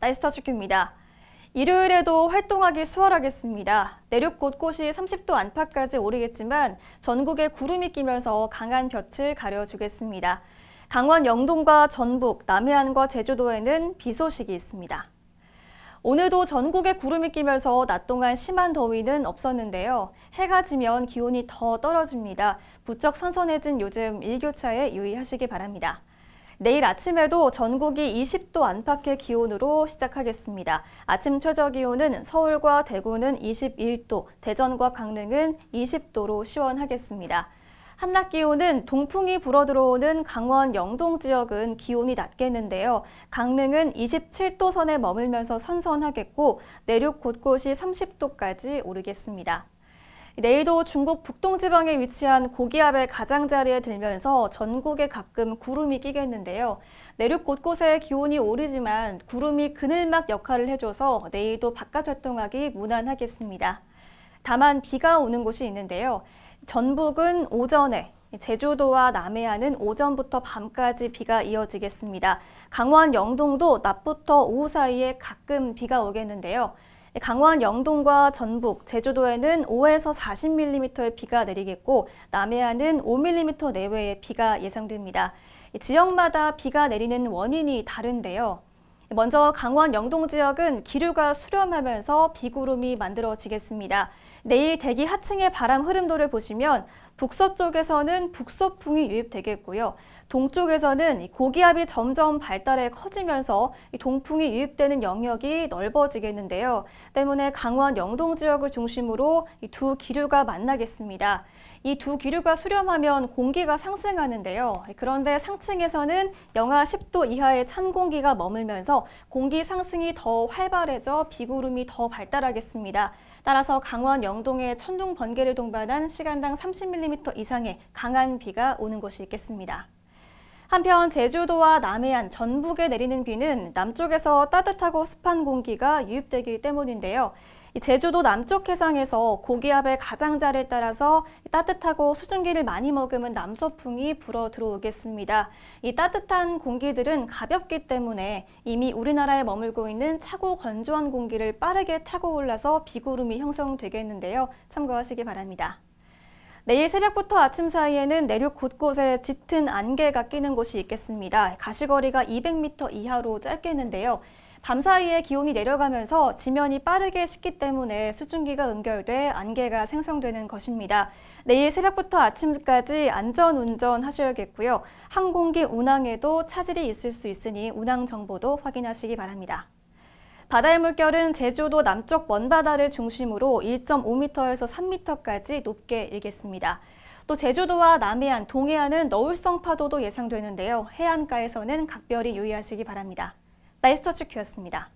나이스타 축입니다. 일요일에도 활동하기 수월하겠습니다. 내륙 곳곳이 30도 안팎까지 오르겠지만 전국에 구름이 끼면서 강한 볕을 가려주겠습니다. 강원 영동과 전북, 남해안과 제주도에는 비 소식이 있습니다. 오늘도 전국에 구름이 끼면서 낮 동안 심한 더위는 없었는데요. 해가 지면 기온이 더 떨어집니다. 부쩍 선선해진 요즘 일교차에 유의하시기 바랍니다. 내일 아침에도 전국이 20도 안팎의 기온으로 시작하겠습니다. 아침 최저 기온은 서울과 대구는 21도, 대전과 강릉은 20도로 시원하겠습니다. 한낮 기온은 동풍이 불어들어오는 강원 영동 지역은 기온이 낮겠는데요. 강릉은 27도 선에 머물면서 선선하겠고 내륙 곳곳이 30도까지 오르겠습니다. 내일도 중국 북동지방에 위치한 고기압의 가장자리에 들면서 전국에 가끔 구름이 끼겠는데요. 내륙 곳곳에 기온이 오르지만 구름이 그늘막 역할을 해줘서 내일도 바깥 활동하기 무난하겠습니다. 다만 비가 오는 곳이 있는데요. 전북은 오전에, 제주도와 남해안은 오전부터 밤까지 비가 이어지겠습니다. 강원 영동도 낮부터 오후 사이에 가끔 비가 오겠는데요. 강원 영동과 전북, 제주도에는 5에서 40mm의 비가 내리겠고 남해안은 5mm 내외의 비가 예상됩니다. 지역마다 비가 내리는 원인이 다른데요. 먼저 강원 영동 지역은 기류가 수렴하면서 비구름이 만들어지겠습니다. 내일 대기 하층의 바람 흐름도를 보시면 북서쪽에서는 북서풍이 유입되겠고요. 동쪽에서는 고기압이 점점 발달해 커지면서 동풍이 유입되는 영역이 넓어지겠는데요. 때문에 강원 영동 지역을 중심으로 두 기류가 만나겠습니다. 이 두 기류가 수렴하면 공기가 상승하는데요. 그런데 상층에서는 영하 10도 이하의 찬 공기가 머물면서 공기 상승이 더 활발해져 비구름이 더 발달하겠습니다. 따라서 강원 영동에 천둥 번개를 동반한 시간당 30mm 이상의 강한 비가 오는 곳이 있겠습니다. 한편 제주도와 남해안 전북에 내리는 비는 남쪽에서 따뜻하고 습한 공기가 유입되기 때문인데요. 제주도 남쪽 해상에서 고기압의 가장자를 따라서 따뜻하고 수증기를 많이 머금은 남서풍이 불어 들어오겠습니다. 이 따뜻한 공기들은 가볍기 때문에 이미 우리나라에 머물고 있는 차고 건조한 공기를 빠르게 타고 올라서 비구름이 형성되겠는데요. 참고하시기 바랍니다. 내일 새벽부터 아침 사이에는 내륙 곳곳에 짙은 안개가 끼는 곳이 있겠습니다. 가시거리가 200m 이하로 짧겠는데요. 밤 사이에 기온이 내려가면서 지면이 빠르게 식기 때문에 수증기가 응결돼 안개가 생성되는 것입니다. 내일 새벽부터 아침까지 안전 운전하셔야겠고요. 항공기 운항에도 차질이 있을 수 있으니 운항 정보도 확인하시기 바랍니다. 바다의 물결은 제주도 남쪽 먼바다를 중심으로 1.5m에서 3m까지 높게 일겠습니다. 또 제주도와 남해안, 동해안은 너울성 파도도 예상되는데요. 해안가에서는 각별히 유의하시기 바랍니다. 나이스터치 큐였습니다.